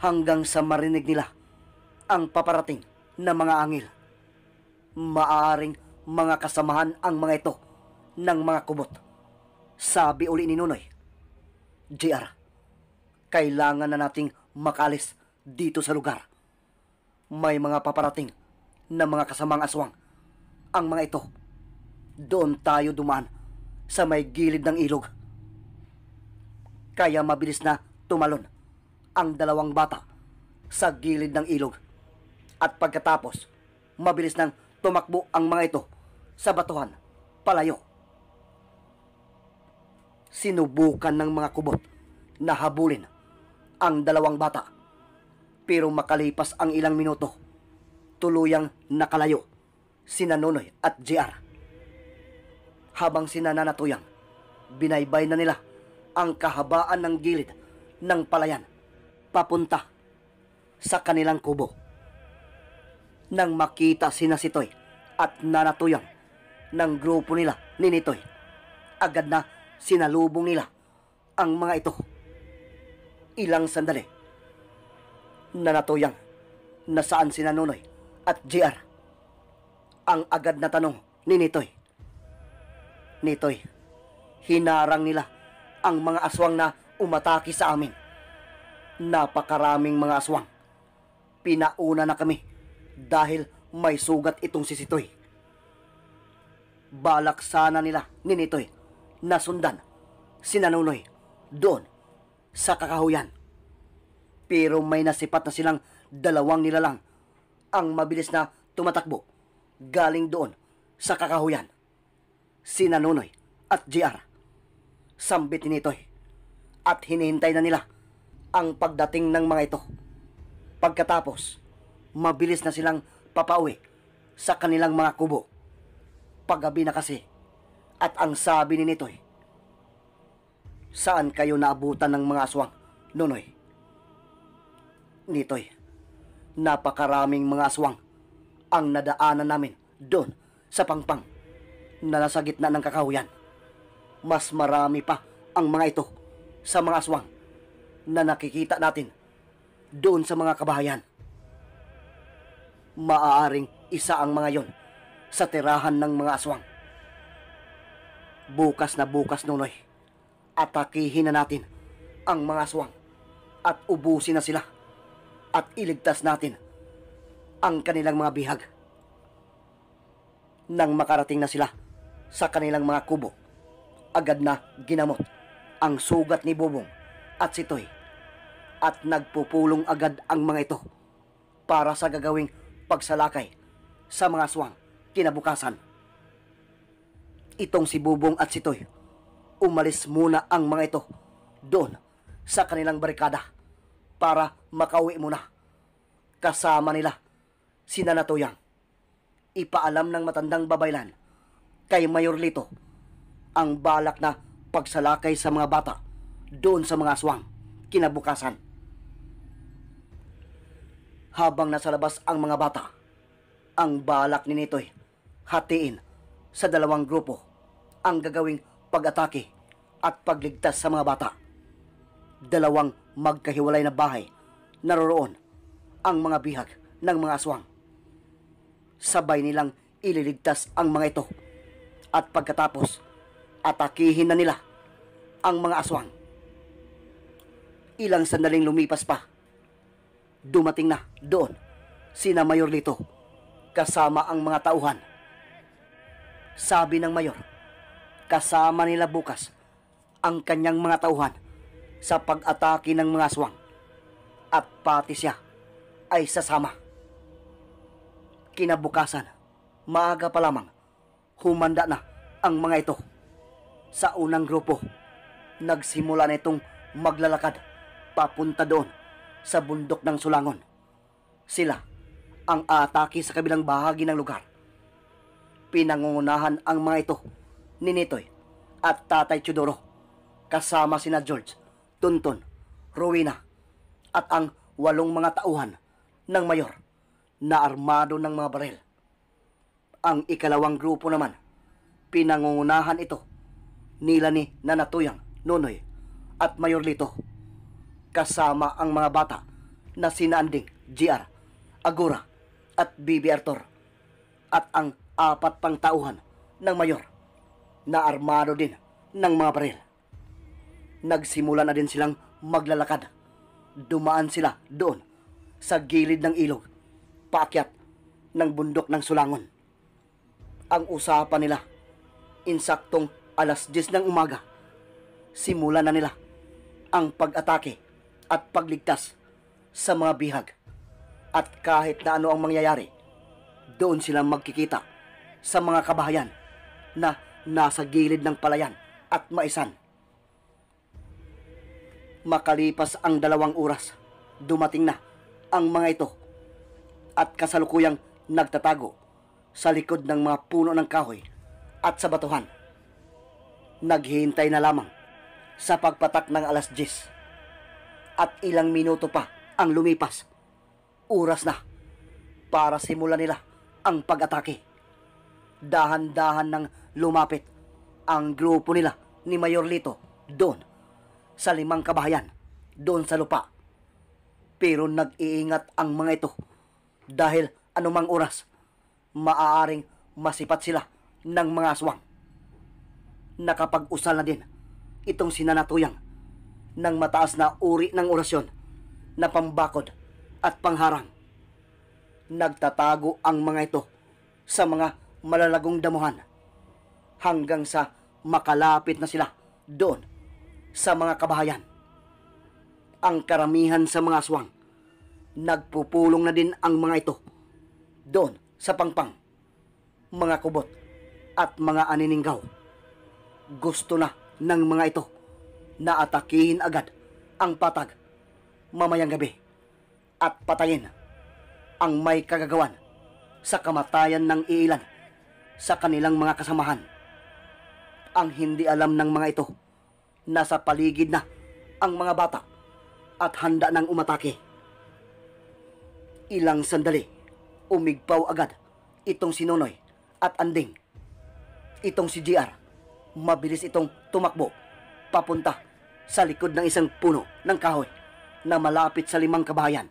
hanggang sa marinig nila ang paparating na mga angil. Maaring mga kasamahan ang mga ito ng mga kubot. Sabi uli ni Nunoy, JR, kailangan na nating makalis dito sa lugar. May mga paparating na mga kasamang aswang. Ang mga ito, doon tayo dumaan sa may gilid ng ilog. Kaya mabilis na tumalon ang dalawang bata sa gilid ng ilog. At pagkatapos, mabilis nang tumakbo ang mga ito sa batuhan palayo. Sinubukan ng mga kubot na habulin ang dalawang bata. Pero makalipas ang ilang minuto, tuluyang nakalayo sina Nonoy at JR. Habang sina Nanatuyang, binaybay na nila ang kahabaan ng gilid ng palayan papunta sa kanilang kubo. Nang makita sina si Toy at nanatuyang ng grupo nila ni Nitoy, agad na sinalubong nila ang mga ito. Ilang sandali, nanatuyang nasaan sina Nunoy at JR. Ang agad na tanong ni Nitoy. Nitoy, hinarang nila ang mga aswang na umataki sa amin Napakaraming mga aswang. Pinauna na kami dahil may sugat itong sisitoy. Balak sana nila ni Nitoy na sundan si Nanunoy doon sa kakahuyan. Pero may nasipat na silang dalawang nilalang ang mabilis na tumatakbo galing doon sa kakahuyan. Si Nanunoy at JR. Sambit ni Nitoy at hinihintay na nila ang pagdating ng mga ito. Pagkatapos, mabilis na silang papauwi sa kanilang mga kubo. Paggabi na kasi. At ang sabi ni Nitoy, Saan kayo naabutan ng mga aswang, Nonoy? Nitoy, napakaraming mga aswang ang nadaanan namin doon sa pangpang na nasa gitna ng kakahuyan. Mas marami pa ang mga ito sa mga aswang na nakikita natin doon sa mga kabahayan. Maaaring isa ang mga yon sa tirahan ng mga aswang. Bukas na bukas, Nunoy, atakihin na natin ang mga aswang at ubusin na sila at iligtas natin ang kanilang mga bihag. Nang makarating na sila sa kanilang mga kubo, agad na ginamot ang sugat ni Bobong at si Toy at nagpupulong agad ang mga ito para sa gagawing pagsalakay sa mga aswang kinabukasan. Itong si Bubong at si Toy, umalis muna ang mga ito doon sa kanilang barikada para makauwi muna. Kasama nila si Nanatoyang. Ipaalam ng matandang babaylan kay Mayor Lito ang balak na pagsalakay sa mga bata doon sa mga aswang kinabukasan habang nasa labas ang mga bata. Ang balak ni nito'y hatiin sa dalawang grupo ang gagawing pag-atake at pagligtas sa mga bata. Dalawang magkahiwalay na bahay naroroon ang mga bihag ng mga aswang. Sabay nilang ililigtas ang mga ito at pagkatapos atakihin na nila ang mga aswang. Ilang sandaling lumipas pa dumating na doon sina Mayor Lito kasama ang mga tauhan. Sabi ng Mayor, kasama nila bukas ang kanyang mga tauhan sa pag-atake ng mga aswang at pati siya ay sasama. Kinabukasan, maaga pa lamang, humanda na ang mga ito. Sa unang grupo, nagsimula nitong maglalakad papunta doon sa bundok ng Sulangon. Sila ang atake sa kabilang bahagi ng lugar. Pinangungunahan ang mga ito ni Nitoy at Tatay Chudoro kasama sina George, Tuntun, Rowena at ang walong mga tauhan ng mayor na armado ng mga barel. Ang ikalawang grupo naman, pinangungunahan ito nila ni Nanatuyang Nonoy at Mayor Lito kasama ang mga bata na sina Anding, GR, Agura at BB Arthur at ang apat pang tauhan ng mayor na armado din ng mga baril. Nagsimula na din silang maglalakad. Dumaan sila doon sa gilid ng ilog, paakyat ng bundok ng Sulangon. Ang usapan nila, insaktong alas 10 ng umaga, simula na nila ang pag-atake at pagligtas sa mga bihag. At kahit na ano ang mangyayari, doon silang magkikita sa mga kabahayan na nasa gilid ng palayan at maisan. Makalipas ang dalawang oras, dumating na ang mga ito at kasalukuyang nagtatago sa likod ng mga puno ng kahoy at sa batuhan. Naghihintay na lamang sa pagpatak ng alas 10 at ilang minuto pa ang lumipas. Oras na para simulan nila ang pag-atake. Dahan-dahan nang lumapit ang grupo nila ni Mayor Lito doon sa limang kabahayan doon sa lupa. Pero nag-iingat ang mga ito dahil anumang oras maaaring masipat sila ng mga aswang. Nakapag-usal na din itong sinanatuyang ng mataas na uri ng orasyon na pambakod at pangharang. Nagtatago ang mga ito sa mga malalagong damuhan hanggang sa makalapit na sila doon sa mga kabahayan. Ang karamihan sa mga aswang, nagpupulong na din ang mga ito doon sa pangpang, mga kubot at mga aniningaw. Gusto na ng mga ito na atakihin agad ang patag mamayang gabi at patayin ang may kagagawan sa kamatayan ng iilan sa kanilang mga kasamahan. Ang hindi alam ng mga ito, nasa paligid na ang mga bata at handa ng umatake. Ilang sandali, umigpaw agad itong si Nonoy at Anding. Itong si GR, mabilis itong tumakbo papunta sa likod ng isang puno ng kahoy na malapit sa limang kabayan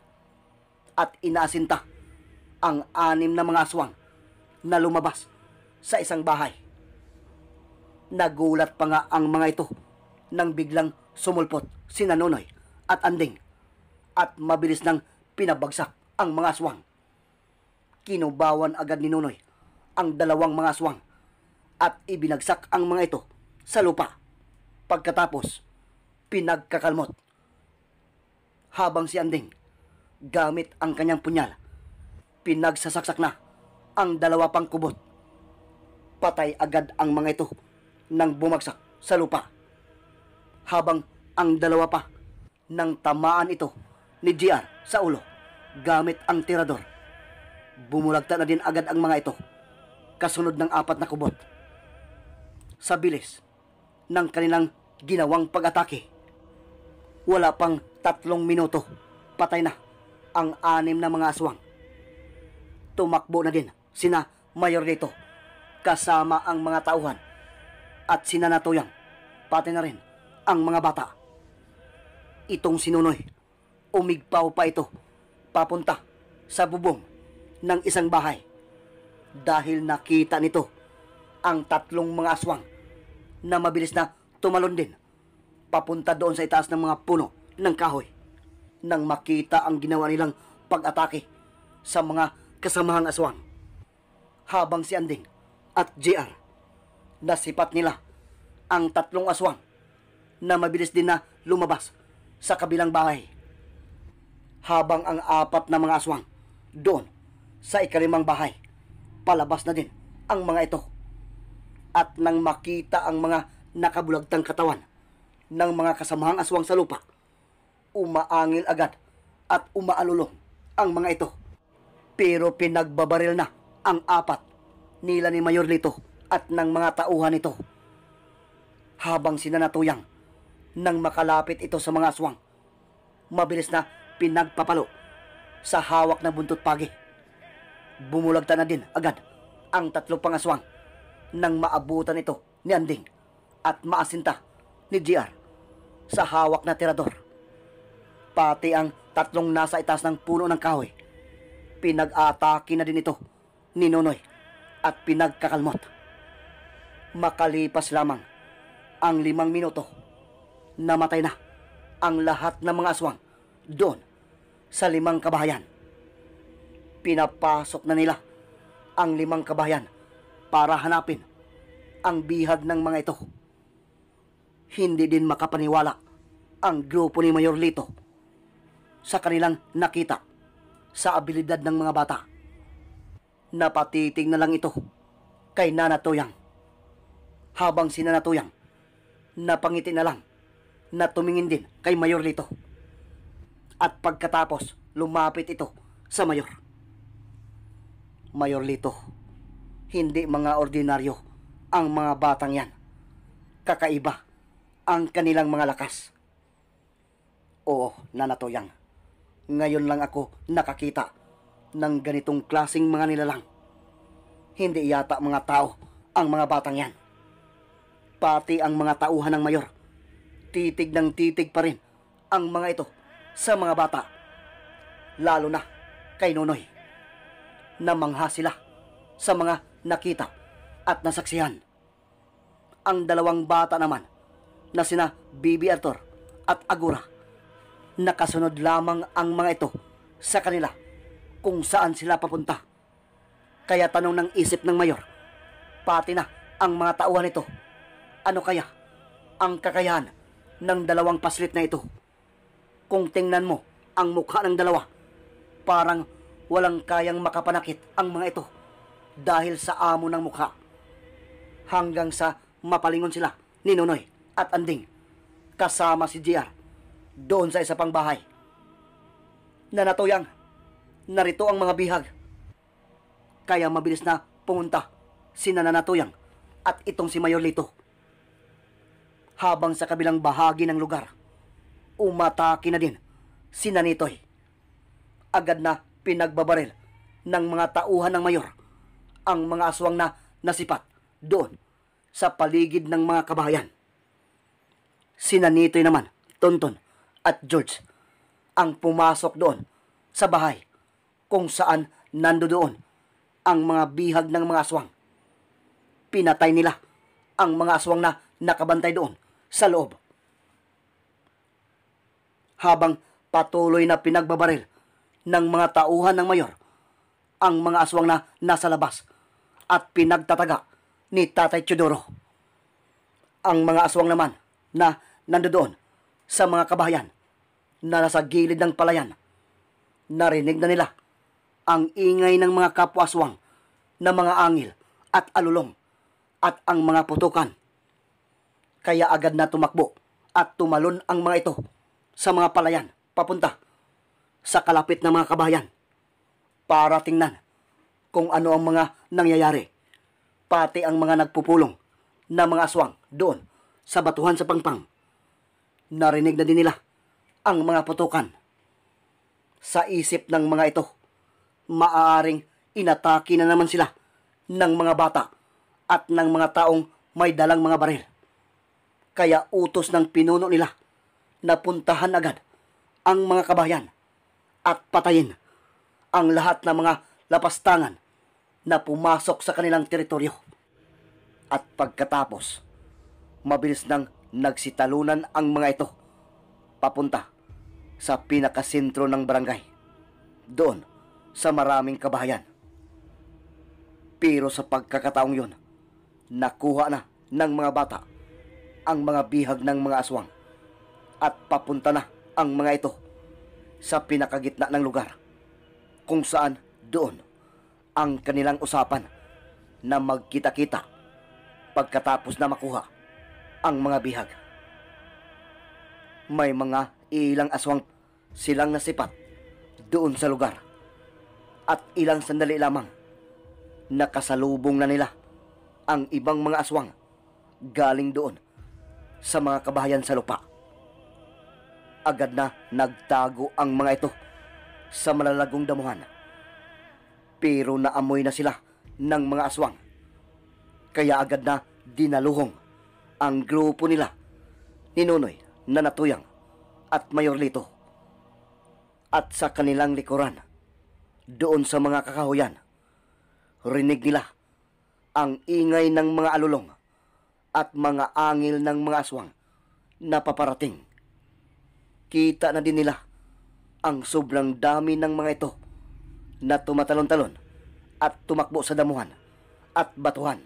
at inasinta ang anim na mga aswang na lumabas sa isang bahay. Nagulat pa nga ang mga ito nang biglang sumulpot si Nanonoy at Anding at mabilis nang pinabagsak ang mga aswang. Kinubawan agad ni Nunoy ang dalawang mga aswang at ibinagsak ang mga ito sa lupa. Pagkatapos, pinagkakalmot. Habang si Anding, gamit ang kanyang punyal, pinagsasaksak na ang dalawa pang kubot. Patay agad ang mga ito nang bumagsak sa lupa. Habang ang dalawa pa nang tamaan ito ni GR sa ulo gamit ang tirador. Bumulagta na din agad ang mga ito kasunod ng apat na kubot. Sa bilis ng kanilang ginawang pag-atake. Wala pang tatlong minuto, patay na ang anim na mga aswang. Tumakbo na din sina Mayor dito kasama ang mga tauhan at sina Natuyang pati na rin ang mga bata. Itong sinunoy, umigpaw pa ito papunta sa bubong ng isang bahay dahil nakita nito ang tatlong mga aswang na mabilis na tumalon din. Papunta doon sa itaas ng mga puno ng kahoy. Nang makita ang ginawa nilang pag-atake sa mga kasamahang aswang. Habang si Anding at JR nasipat nila ang tatlong aswang na mabilis din na lumabas sa kabilang bahay. Habang ang apat na mga aswang doon sa ikalimang bahay, palabas na din ang mga ito at nang makita ang mga nakabulagtang katawan ng mga kasamahang aswang sa lupa, umaangil agad at umaalulong ang mga ito. Pero pinagbabaril na ang apat nila ni Mayor Lito at ng mga tauhan nito. Habang sinanatuyang nang makalapit ito sa mga aswang, mabilis na pinagpapalo sa hawak na buntot pagi. Bumulagta na din agad ang tatlo pang aswang nang maabutan ito ni Anding at maasinta ni GR sa hawak na tirador. Pati ang tatlong nasa itaas ng puno ng kahoy, pinag-atake na din ito ni Nonoy at pinagkakalmot. Makalipas lamang ang limang minuto, namatay na ang lahat ng mga aswang doon sa limang kabahayan. Pinapasok na nila ang limang kabahayan para hanapin ang bihag ng mga ito. Hindi din makapaniwala ang grupo ni Mayor Lito sa kanilang nakita sa abilidad ng mga bata. Napatitig na lang ito kay Nanatoyang. Habang si Nanatoyang, napangiti na lang na tumingin din kay Mayor Lito. At pagkatapos, lumapit ito sa Mayor. Mayor Lito, hindi mga ordinaryo ang mga batang yan. Kakaiba ang kanilang mga lakas. Oo, nanatoyang. Ngayon lang ako nakakita ng ganitong klasing mga nilalang. Hindi yata mga tao ang mga batang yan. Pati ang mga tauhan ng mayor. Titig ng titig pa rin ang mga ito sa mga bata. Lalo na kay Nonoy. Namangha sila sa mga nakita at nasaksihan. Ang dalawang bata naman na sina Bibi Arthur at Agura nakasunod lamang ang mga ito sa kanila kung saan sila papunta. Kaya tanong ng isip ng mayor, pati na ang mga tauhan nito, ano kaya ang kakayahan ng dalawang paslit na ito? Kung tingnan mo ang mukha ng dalawa, parang walang kayang makapanakit ang mga ito dahil sa amo ng mukha. Hanggang sa mapalingon sila ni Nonoy at Anding kasama si JR doon sa isa pang bahay. Nanatuyang, narito ang mga bihag. Kaya mabilis na pumunta si Nananatuyang at itong si Mayor Lito. Habang sa kabilang bahagi ng lugar, umatake na din si Nanitoy. Agad na pinagbabaril ng mga tauhan ng mayor ang mga aswang na nasipat doon sa paligid ng mga kabayan. Sina naman, Tonton at George ang pumasok doon sa bahay kung saan nando doon ang mga bihag ng mga aswang. Pinatay nila ang mga aswang na nakabantay doon sa loob. Habang patuloy na pinagbabaril ng mga tauhan ng mayor, ang mga aswang na nasa labas at pinagtataga ni Tatay Teodoro. Ang mga aswang naman na nandoon sa mga kabahayan na nasa gilid ng palayan, narinig na nila ang ingay ng mga kapwa aswang na mga angil at alulong at ang mga putukan. Kaya agad na tumakbo at tumalon ang mga ito sa mga palayan papunta sa kalapit ng mga kabahayan para tingnan kung ano ang mga nangyayari. Pati ang mga nagpupulong na mga aswang doon sa batuhan sa pangpang. Narinig na din nila ang mga putukan. Sa isip ng mga ito, maaaring inatake na naman sila ng mga bata at ng mga taong may dalang mga baril. Kaya utos ng pinuno nila na puntahan agad ang mga kabayan at patayin ang lahat ng mga lapastangan na pumasok sa kanilang teritoryo. At pagkatapos, mabilis nang nagsitalunan ang mga ito papunta sa pinakasentro ng barangay. Doon sa maraming kabahayan. Pero sa pagkakataong yun, nakuha na ng mga bata ang mga bihag ng mga aswang at papunta na ang mga ito sa pinakagitna ng lugar kung saan doon ang kanilang usapan na magkita-kita pagkatapos na makuha ang mga bihag. May mga ilang aswang silang nasipat doon sa lugar at ilang sandali lamang nakasalubong na nila ang ibang mga aswang galing doon sa mga kabahayan sa lupa. Agad na nagtago ang mga ito sa malalagong damuhan pero naamoy na sila ng mga aswang. Kaya agad na dinaluhong ang grupo nila ni Nunoy na natuyang at Mayor Lito. At sa kanilang likuran, doon sa mga kakahuyan, rinig nila ang ingay ng mga alulong at mga angil ng mga aswang na paparating. Kita na din nila ang sobrang dami ng mga ito na tumatalon-talon at tumakbo sa damuhan at batuhan.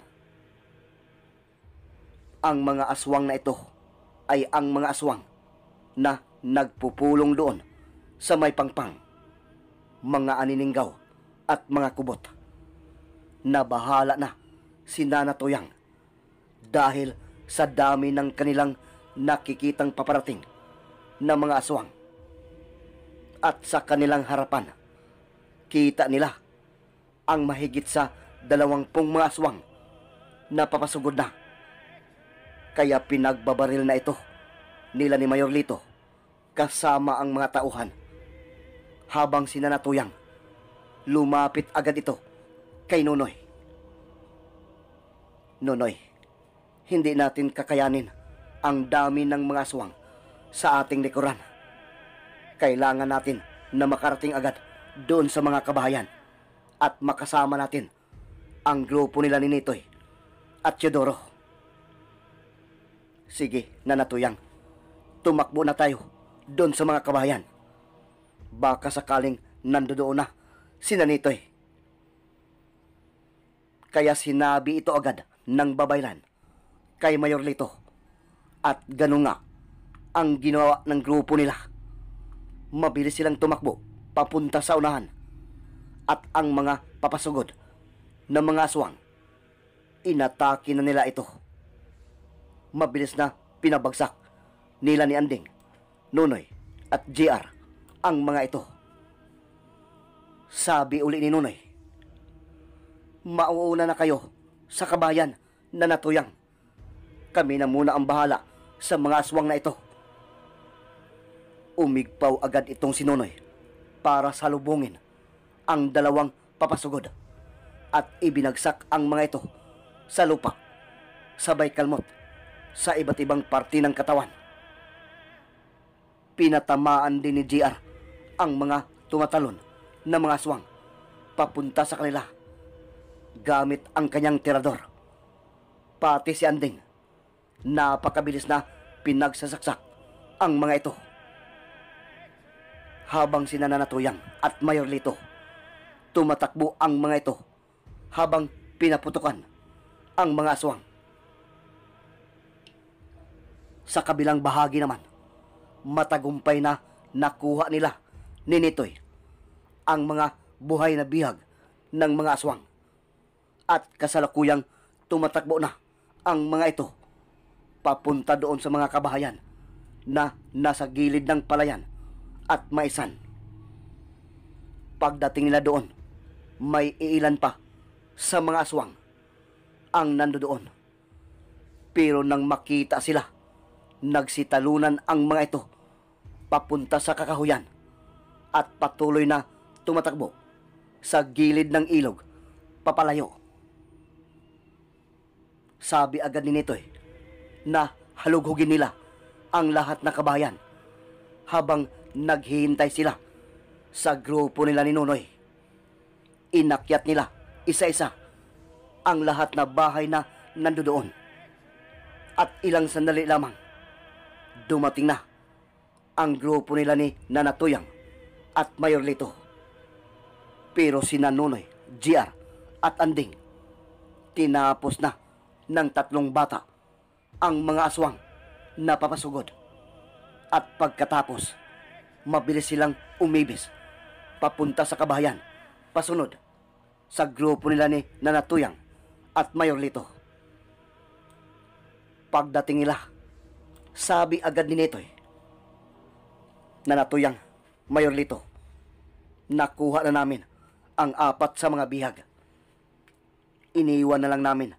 Ang mga aswang na ito ay ang mga aswang na nagpupulong doon sa may pangpang, mga aniningaw at mga kubot. Nabahala na si Nana Toyang dahil sa dami ng kanilang nakikitang paparating na mga aswang at sa kanilang harapan kita nila ang mahigit sa dalawampung mga aswang na papasugod na. Kaya pinagbabaril na ito nila ni Mayor Lito kasama ang mga tauhan. Habang sinanatuyang, lumapit agad ito kay Nonoy. Nonoy, hindi natin kakayanin ang dami ng mga aswang sa ating likuran. Kailangan natin na makarating agad doon sa mga kabahayan at makasama natin ang grupo nila ni Nitoy at Teodoro. Sige, nanatuyang. Tumakbo na tayo doon sa mga kabahayan. Baka sakaling nandoon na si Nanitoy. Kaya sinabi ito agad ng babaylan kay Mayor Lito. At ganun nga ang ginawa ng grupo nila. Mabilis silang tumakbo papunta sa unahan at ang mga papasugod ng mga aswang. Inatake na nila ito. Mabilis na pinabagsak nila ni Anding, Nunoy at JR ang mga ito. Sabi uli ni Nunoy, Mauuna na kayo sa kabayan na natuyang. Kami na muna ang bahala sa mga aswang na ito. Umigpaw agad itong si Nunoy para salubungin ang dalawang papasugod at ibinagsak ang mga ito sa lupa, sabay kalmot sa iba't ibang parte ng katawan. Pinatamaan din ni GR ang mga tumatalon na mga aswang papunta sa kanila gamit ang kanyang tirador. Pati si Anding, napakabilis na pinagsasaksak ang mga ito habang sinananatuyang at Mayor Lito. Tumatakbo ang mga ito habang pinaputukan ang mga aswang. Sa kabilang bahagi naman, matagumpay na nakuha nila ni Nitoy ang mga buhay na bihag ng mga aswang. At kasalukuyang tumatakbo na ang mga ito papunta doon sa mga kabahayan na nasa gilid ng palayan at maisan. Pagdating nila doon, may iilan pa sa mga aswang ang nando doon. Pero nang makita sila, nagsitalunan ang mga ito papunta sa kakahuyan at patuloy na tumatakbo sa gilid ng ilog papalayo. Sabi agad ni Nitoy na halughugin nila ang lahat na kabayan habang Naghihintay sila sa grupo nila ni Nonoy. Inakyat nila isa-isa ang lahat na bahay na nandoon. At ilang sandali lamang, dumating na ang grupo nila ni Nanatuyang at Mayor Lito. Pero si Nanunoy, GR at Anding, tinapos na ng tatlong bata ang mga aswang na papasugod. At pagkatapos, mabilis silang umibis papunta sa kabahayan. Pasunod sa grupo nila ni Nanatuyang at Mayor Lito. Pagdating nila, sabi agad ni Netoy, Nanatuyang, Mayor Lito, nakuha na namin ang apat sa mga bihag. Iniwan na lang namin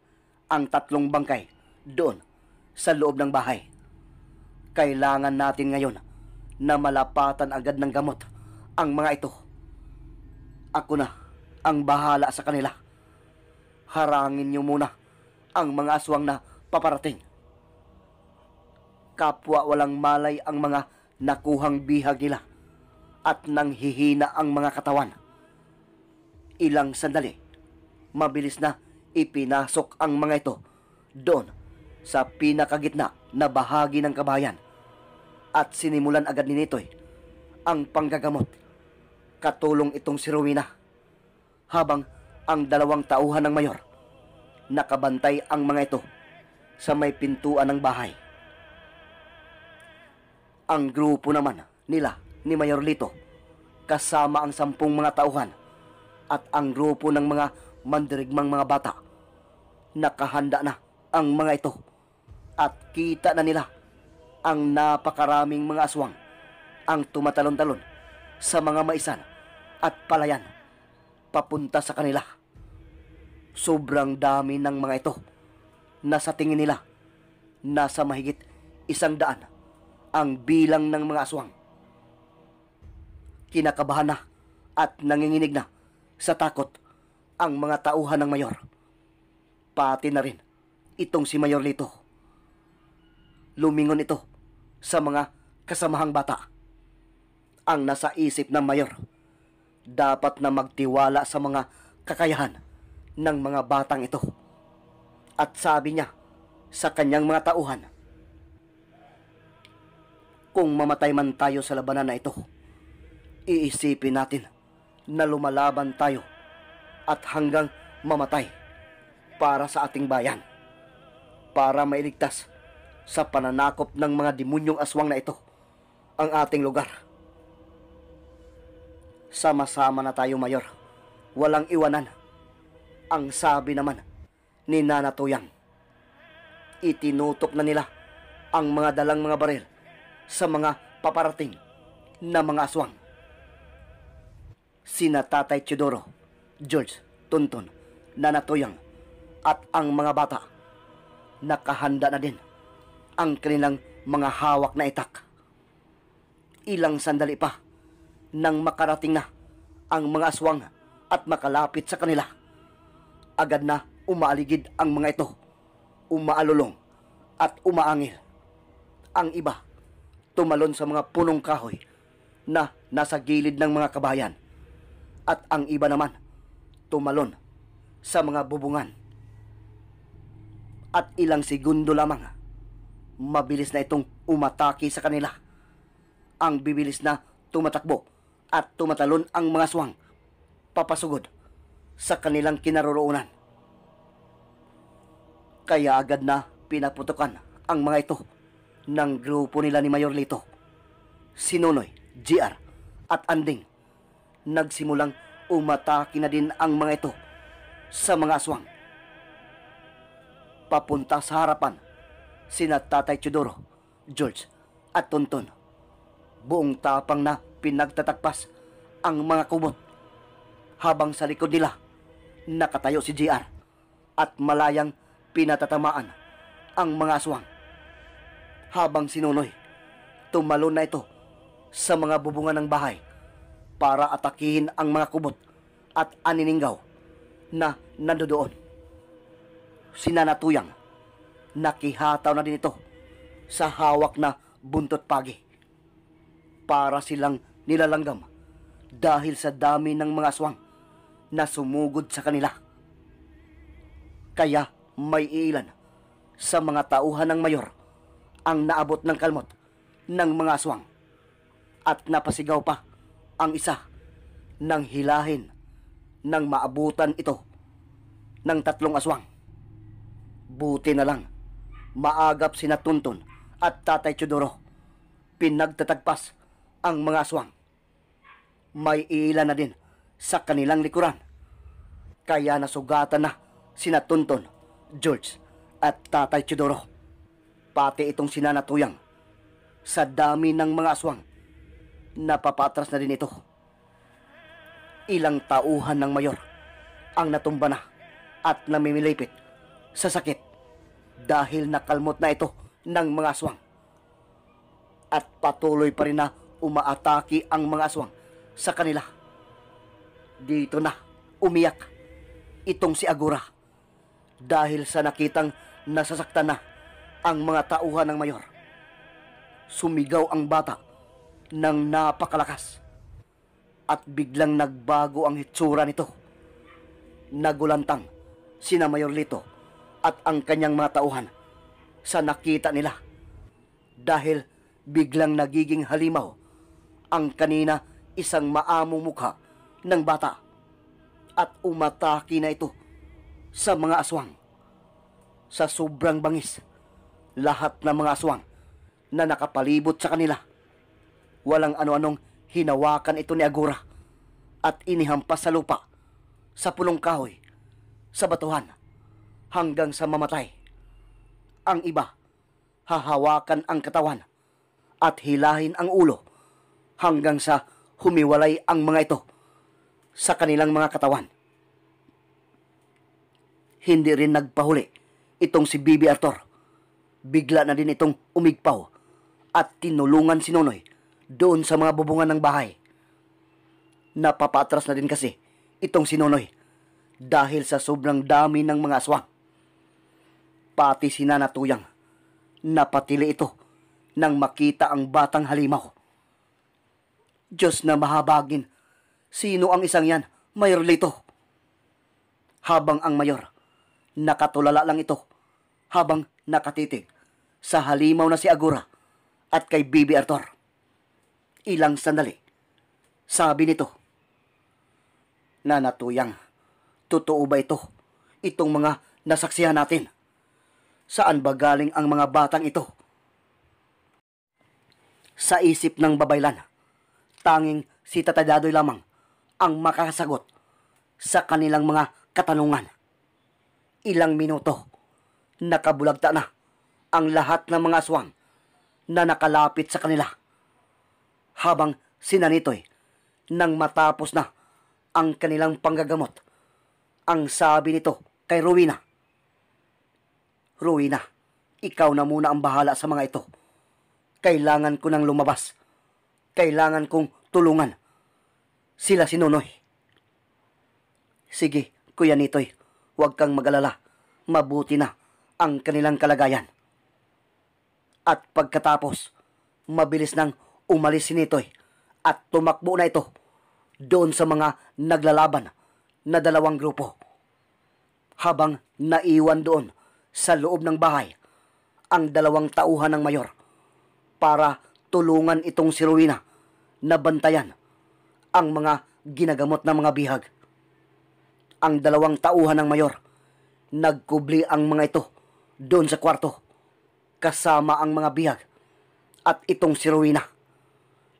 ang tatlong bangkay doon sa loob ng bahay. Kailangan natin ngayon na malapatan agad ng gamot ang mga ito. Ako na ang bahala sa kanila. Harangin niyo muna ang mga aswang na paparating. Kapwa walang malay ang mga nakuhang bihag nila at nanghihina ang mga katawan. Ilang sandali, mabilis na ipinasok ang mga ito doon sa pinakagitna na bahagi ng kabayan at sinimulan agad ni Nitoy ang panggagamot. Katulong itong si Rowena habang ang dalawang tauhan ng mayor nakabantay ang mga ito sa may pintuan ng bahay. Ang grupo naman nila ni Mayor Lito kasama ang sampung mga tauhan at ang grupo ng mga mandirigmang mga bata. Nakahanda na ang mga ito at kita na nila ang napakaraming mga aswang ang tumatalon-talon sa mga maisan at palayan papunta sa kanila. Sobrang dami ng mga ito na sa tingin nila nasa mahigit isang daan ang bilang ng mga aswang. Kinakabahan na at nanginginig na sa takot ang mga tauhan ng mayor. Pati na rin itong si Mayor Lito. Lumingon ito sa mga kasamahang bata. Ang nasa isip ng mayor, dapat na magtiwala sa mga kakayahan ng mga batang ito. At sabi niya sa kanyang mga tauhan, Kung mamatay man tayo sa labanan na ito, iisipin natin na lumalaban tayo at hanggang mamatay para sa ating bayan, para mailigtas sa pananakop ng mga demonyong aswang na ito ang ating lugar. Sama-sama na tayo, Mayor. Walang iwanan. Ang sabi naman ni Nana Tuyang. Itinutok na nila ang mga dalang mga baril sa mga paparating na mga aswang. Sina Tatay Chidoro, George, Tuntun, Nana Tuyang at ang mga bata nakahanda na din ang kanilang mga hawak na itak. Ilang sandali pa nang makarating na ang mga aswang at makalapit sa kanila. Agad na umaaligid ang mga ito, umaalulong at umaangil. Ang iba tumalon sa mga punong kahoy na nasa gilid ng mga kabayan at ang iba naman tumalon sa mga bubungan. At ilang segundo lamang mabilis na itong umatake sa kanila. Ang bibilis na tumatakbo at tumatalon ang mga swang papasugod sa kanilang kinaroroonan. Kaya agad na pinaputukan ang mga ito ng grupo nila ni Mayor Lito. Sinonoy, GR at Anding nagsimulang umatake na din ang mga ito sa mga aswang. Papunta sa harapan sina Tatay Chudoro, George at Tonton. Buong tapang na pinagtatagpas ang mga kubot. habang sa likod nila nakatayo si JR at malayang pinatatamaan ang mga aswang. Habang sinunoy, tumalon na ito sa mga bubungan ng bahay para atakihin ang mga kubot at aniningaw na nandoon. Sinanatuyang nakihataw na din ito sa hawak na buntot pagi para silang nilalanggam dahil sa dami ng mga aswang na sumugod sa kanila. Kaya may ilan sa mga tauhan ng mayor ang naabot ng kalmot ng mga aswang at napasigaw pa ang isa ng hilahin nang maabutan ito ng tatlong aswang. Buti na lang maagap sina Tunton at Tatay Chudoro. Pinagtatagpas ang mga aswang. May iilan na din sa kanilang likuran. Kaya nasugatan na sina Tunton, George at Tatay Chudoro. Pati itong sinanatuyang sa dami ng mga aswang. Napapatras na din ito. Ilang tauhan ng mayor ang natumba na at namimilipit sa sakit dahil nakalmot na ito ng mga aswang. At patuloy pa rin na umaataki ang mga aswang sa kanila. Dito na umiyak itong si Agura dahil sa nakitang nasasaktan na ang mga tauhan ng mayor. Sumigaw ang bata ng napakalakas at biglang nagbago ang hitsura nito. Nagulantang sina Mayor Lito at ang kanyang mga tauhan sa nakita nila dahil biglang nagiging halimaw ang kanina isang maamong mukha ng bata at umataki na ito sa mga aswang. Sa sobrang bangis, lahat ng mga aswang na nakapalibot sa kanila. Walang ano-anong hinawakan ito ni Agura at inihampas sa lupa, sa pulong kahoy, sa batuhan hanggang sa mamatay. Ang iba, hahawakan ang katawan at hilahin ang ulo hanggang sa humiwalay ang mga ito sa kanilang mga katawan. Hindi rin nagpahuli itong si Bibi Arthur. Bigla na din itong umigpaw at tinulungan si Nonoy doon sa mga bubungan ng bahay. Napapaatras na din kasi itong si Nonoy dahil sa sobrang dami ng mga aswang. Pati si Nanatuyang. Napatili ito nang makita ang batang halimaw. Diyos na mahabagin, sino ang isang yan, Mayor Lito? Habang ang mayor, nakatulala lang ito, habang nakatitig sa halimaw na si Agura at kay Bibi Arthur. Ilang sandali, sabi nito, Nanatuyang, totoo ba ito? Itong mga nasaksihan natin. Saan ba galing ang mga batang ito? Sa isip ng babaylan, tanging si Tatadadoy lamang ang makasagot sa kanilang mga katanungan. Ilang minuto, nakabulagta na ang lahat ng mga aswang na nakalapit sa kanila. Habang sinanitoy nang matapos na ang kanilang panggagamot. Ang sabi nito kay Rowena, Ruina, ikaw na muna ang bahala sa mga ito. Kailangan ko nang lumabas. Kailangan kong tulungan. Sila si Nonoy. Sige, Kuya Nitoy, huwag kang magalala. Mabuti na ang kanilang kalagayan. At pagkatapos, mabilis nang umalis si Nitoy at tumakbo na ito doon sa mga naglalaban na dalawang grupo. Habang naiwan doon sa loob ng bahay ang dalawang tauhan ng mayor para tulungan itong si Rowena na bantayan ang mga ginagamot na mga bihag. Ang dalawang tauhan ng mayor, nagkubli ang mga ito doon sa kwarto kasama ang mga bihag at itong si Rowena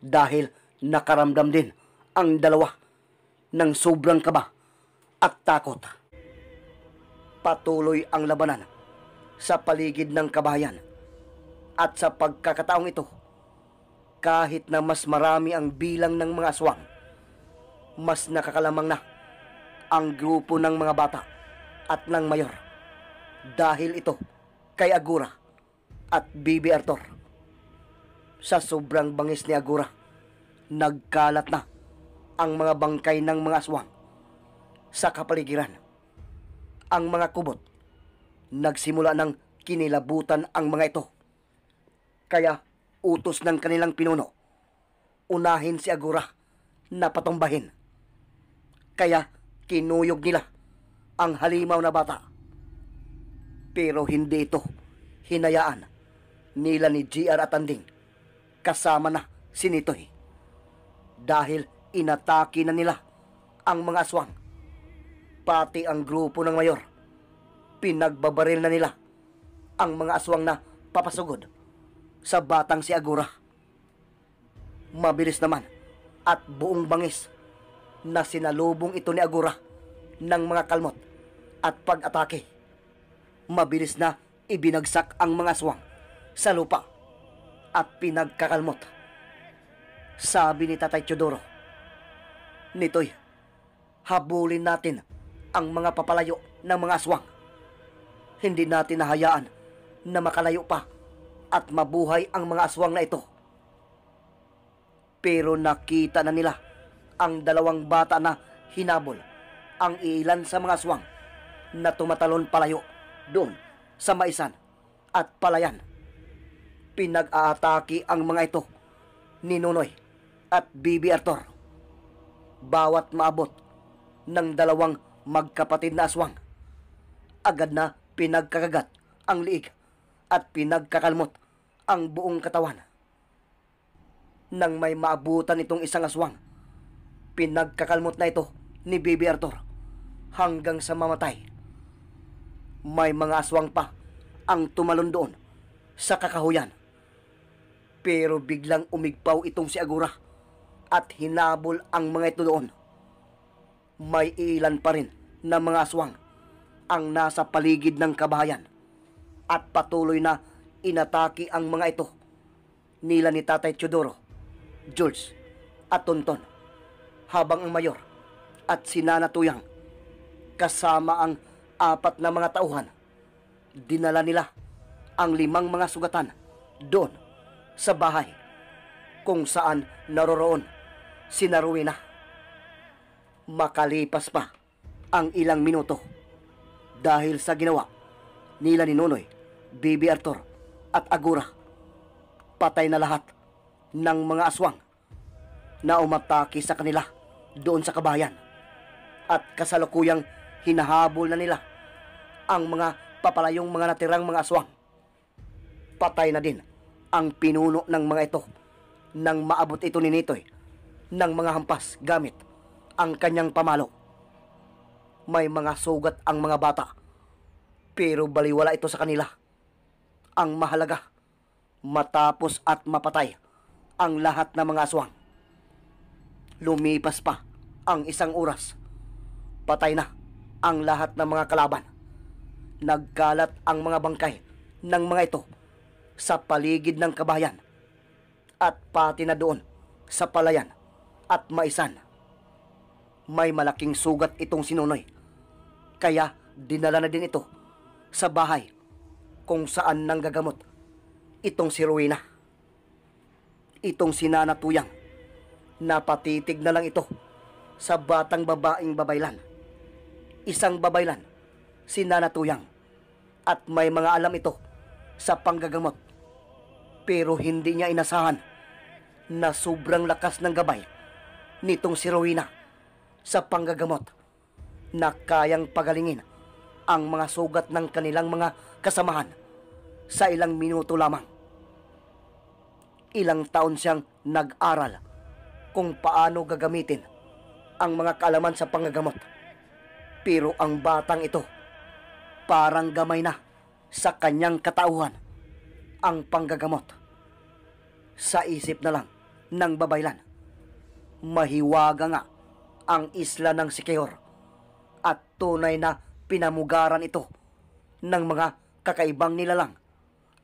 dahil nakaramdam din ang dalawa ng sobrang kaba at takot. Patuloy ang labanan sa paligid ng kabayan. At sa pagkakataong ito, kahit na mas marami ang bilang ng mga aswang, mas nakakalamang na ang grupo ng mga bata at ng mayor dahil ito kay Agura at Bibi Arthur. Sa sobrang bangis ni Agura, nagkalat na ang mga bangkay ng mga aswang sa kapaligiran. Ang mga kubot nagsimula ng kinilabutan ang mga ito. Kaya utos ng kanilang pinuno, unahin si Agura na patumbahin. Kaya kinuyog nila ang halimaw na bata. Pero hindi ito hinayaan nila ni GR at Anding kasama na si Nitoy. Dahil inatake na nila ang mga aswang pati ang grupo ng mayor pinagbabaril na nila ang mga aswang na papasugod sa batang si Agura. Mabilis naman at buong bangis na sinalubong ito ni Agura ng mga kalmot at pag-atake. Mabilis na ibinagsak ang mga aswang sa lupa at pinagkakalmot. Sabi ni Tatay Chodoro, Nito'y habulin natin ang mga papalayo ng mga aswang hindi natin nahayaan na makalayo pa at mabuhay ang mga aswang na ito. Pero nakita na nila ang dalawang bata na hinabol ang ilan sa mga aswang na tumatalon palayo doon sa maisan at palayan. Pinag-aatake ang mga ito ni Nunoy at Bibi Arthur. Bawat maabot ng dalawang magkapatid na aswang, agad na pinagkakagat ang liig at pinagkakalmot ang buong katawan. Nang may maabutan itong isang aswang, pinagkakalmot na ito ni Baby Arthur hanggang sa mamatay. May mga aswang pa ang tumalon doon sa kakahuyan. Pero biglang umigpaw itong si Agura at hinabol ang mga ito doon. May ilan pa rin na mga aswang ang nasa paligid ng kabayan at patuloy na inatake ang mga ito nila ni Tatay Teodoro, Jules at Tonton habang ang mayor at si Nana Tuyang kasama ang apat na mga tauhan dinala nila ang limang mga sugatan doon sa bahay kung saan naroroon si Narwina. Makalipas pa ang ilang minuto dahil sa ginawa nila ni Nonoy, Bibi Arthur at Agura. Patay na lahat ng mga aswang na umatake sa kanila doon sa kabayan at kasalukuyang hinahabol na nila ang mga papalayong mga natirang mga aswang. Patay na din ang pinuno ng mga ito nang maabot ito ni Nitoy ng mga hampas gamit ang kanyang pamalo may mga sugat ang mga bata. Pero baliwala ito sa kanila. Ang mahalaga, matapos at mapatay ang lahat ng mga aswang. Lumipas pa ang isang oras. Patay na ang lahat ng mga kalaban. Nagkalat ang mga bangkay ng mga ito sa paligid ng kabayan at pati na doon sa palayan at maisan. May malaking sugat itong sinunoy kaya dinala na din ito sa bahay kung saan nang gagamot itong si Rowena. Itong si Nana Napatitig na lang ito sa batang babaeng babaylan. Isang babaylan, si Nana At may mga alam ito sa panggagamot. Pero hindi niya inasahan na sobrang lakas ng gabay nitong si Rowena sa panggagamot na kayang pagalingin ang mga sugat ng kanilang mga kasamahan sa ilang minuto lamang. Ilang taon siyang nag-aral kung paano gagamitin ang mga kalaman sa pangagamot. Pero ang batang ito, parang gamay na sa kanyang katauhan ang panggagamot. Sa isip na lang ng babaylan, mahiwaga nga ang isla ng Sikeor tunay na pinamugaran ito ng mga kakaibang nilalang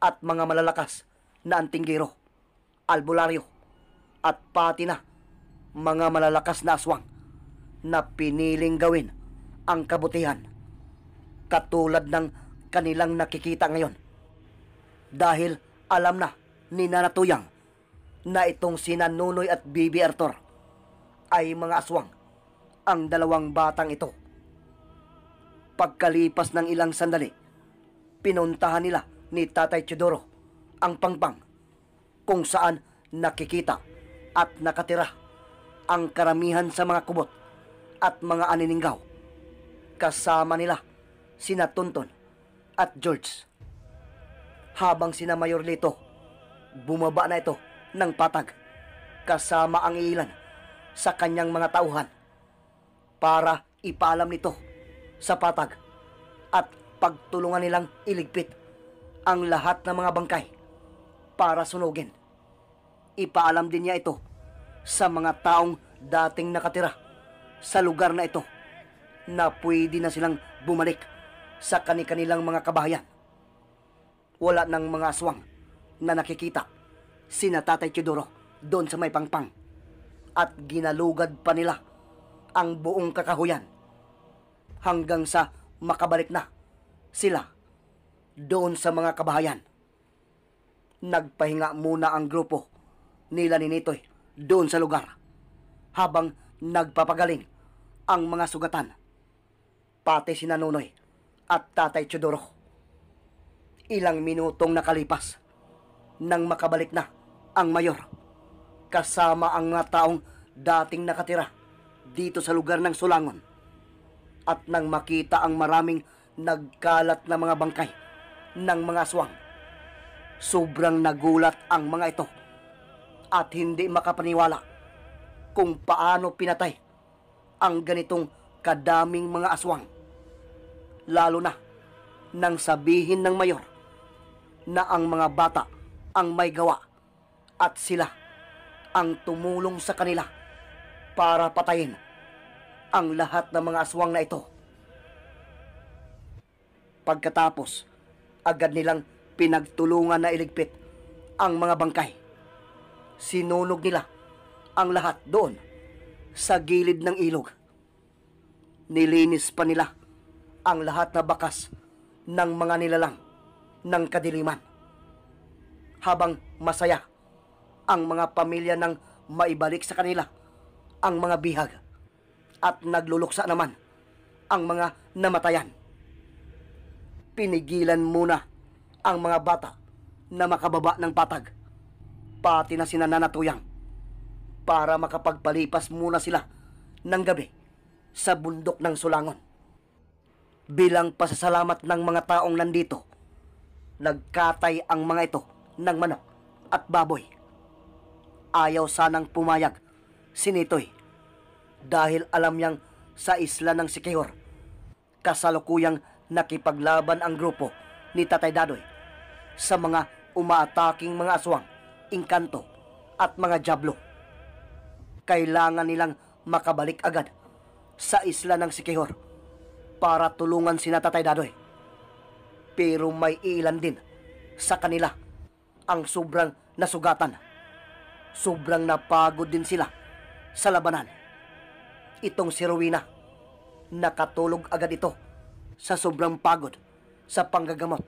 at mga malalakas na antinggero, albularyo at pati na mga malalakas na aswang na piniling gawin ang kabutihan katulad ng kanilang nakikita ngayon. Dahil alam na ni Nanatuyang na itong sina at Bibi Arthur ay mga aswang ang dalawang batang ito Pagkalipas ng ilang sandali, pinuntahan nila ni Tatay Chidoro ang pangpang kung saan nakikita at nakatira ang karamihan sa mga kubot at mga aniningaw. Kasama nila sina Tunton at George. Habang sina Mayor Lito, bumaba na ito ng patag kasama ang ilan sa kanyang mga tauhan para ipalam nito sa patag at pagtulungan nilang iligpit ang lahat ng mga bangkay para sunugin. Ipaalam din niya ito sa mga taong dating nakatira sa lugar na ito na pwede na silang bumalik sa kanilang mga kabahayan. Wala ng mga aswang na nakikita si Natatay Teodoro doon sa may pangpang at ginalugad pa nila ang buong kakahuyan hanggang sa makabalik na sila doon sa mga kabahayan. Nagpahinga muna ang grupo nila ni Nitoy doon sa lugar habang nagpapagaling ang mga sugatan. Pati si Nanunoy at Tatay Chodoro. Ilang minutong nakalipas nang makabalik na ang mayor kasama ang mga taong dating nakatira dito sa lugar ng Sulangon at nang makita ang maraming nagkalat na mga bangkay ng mga aswang. Sobrang nagulat ang mga ito at hindi makapaniwala kung paano pinatay ang ganitong kadaming mga aswang. Lalo na nang sabihin ng mayor na ang mga bata ang may gawa at sila ang tumulong sa kanila para patayin ang lahat ng mga aswang na ito. Pagkatapos, agad nilang pinagtulungan na iligpit ang mga bangkay. Sinunog nila ang lahat doon sa gilid ng ilog. Nilinis pa nila ang lahat na bakas ng mga nilalang ng kadiliman. Habang masaya ang mga pamilya ng maibalik sa kanila ang mga bihag at nagluluksa naman ang mga namatayan. Pinigilan muna ang mga bata na makababa ng patag, pati na sinananatuyang, para makapagpalipas muna sila ng gabi sa bundok ng Sulangon. Bilang pasasalamat ng mga taong nandito, nagkatay ang mga ito ng manok at baboy. Ayaw sanang pumayag si dahil alam niyang sa isla ng Sikihor. Kasalukuyang nakipaglaban ang grupo ni Tatay Dadoy sa mga umaataking mga aswang, inkanto at mga jablo. Kailangan nilang makabalik agad sa isla ng Sikihor para tulungan si Tatay Dadoy. Pero may ilan din sa kanila ang sobrang nasugatan. Sobrang napagod din sila sa labanan itong si Rowena. Nakatulog agad ito sa sobrang pagod sa panggagamot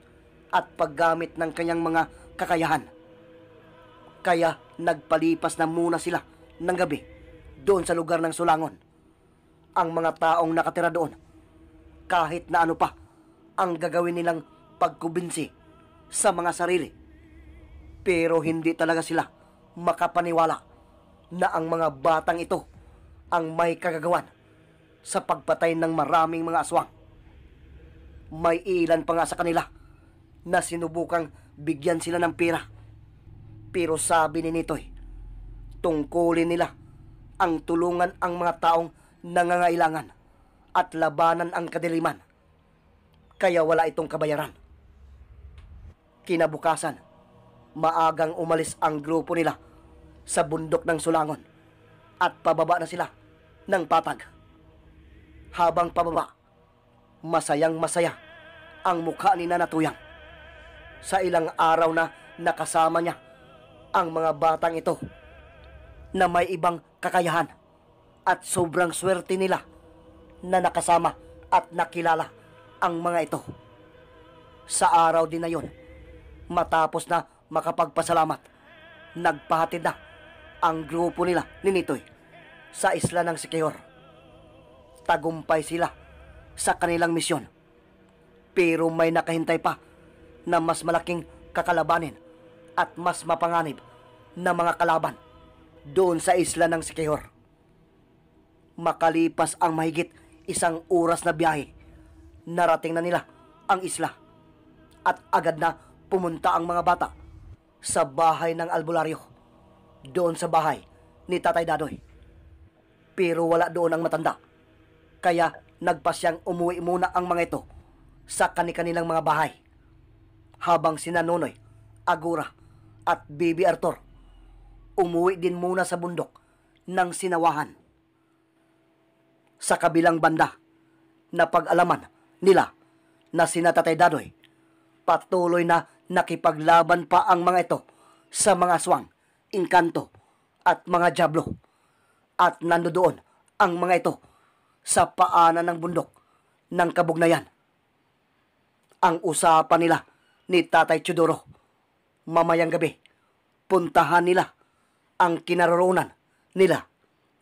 at paggamit ng kanyang mga kakayahan. Kaya nagpalipas na muna sila ng gabi doon sa lugar ng Sulangon. Ang mga taong nakatira doon, kahit na ano pa ang gagawin nilang pagkubinsi sa mga sarili. Pero hindi talaga sila makapaniwala na ang mga batang ito ang may kagagawan sa pagpatay ng maraming mga aswang. May ilan pa nga sa kanila na sinubukang bigyan sila ng pira. Pero sabi ni Nitoy, tungkulin nila ang tulungan ang mga taong nangangailangan at labanan ang kadiliman. Kaya wala itong kabayaran. Kinabukasan, maagang umalis ang grupo nila sa bundok ng Sulangon at pababa na sila ng patag. Habang pababa, masayang masaya ang mukha ni Nanatuyang. Sa ilang araw na nakasama niya ang mga batang ito na may ibang kakayahan at sobrang swerte nila na nakasama at nakilala ang mga ito. Sa araw din na yon, matapos na makapagpasalamat, nagpahatid na ang grupo nila ni Nitoy sa isla ng Sikior. Tagumpay sila sa kanilang misyon. Pero may nakahintay pa na mas malaking kakalabanin at mas mapanganib na mga kalaban doon sa isla ng Sikior. Makalipas ang mahigit isang oras na biyahe, narating na nila ang isla at agad na pumunta ang mga bata sa bahay ng albularyo doon sa bahay ni Tatay Dadoy. Pero wala doon ang matanda. Kaya nagpasyang umuwi muna ang mga ito sa kani-kanilang mga bahay. Habang sina Nonoy, Agura at Baby Arthur umuwi din muna sa bundok ng sinawahan. Sa kabilang banda, napag-alaman nila na si Tatay Dadoy patuloy na nakipaglaban pa ang mga ito sa mga aswang inkanto at mga jablo. At nandoon ang mga ito sa paanan ng bundok ng kabugnayan. Ang usapan nila ni Tatay Chudoro, mamayang gabi, puntahan nila ang kinaroroonan nila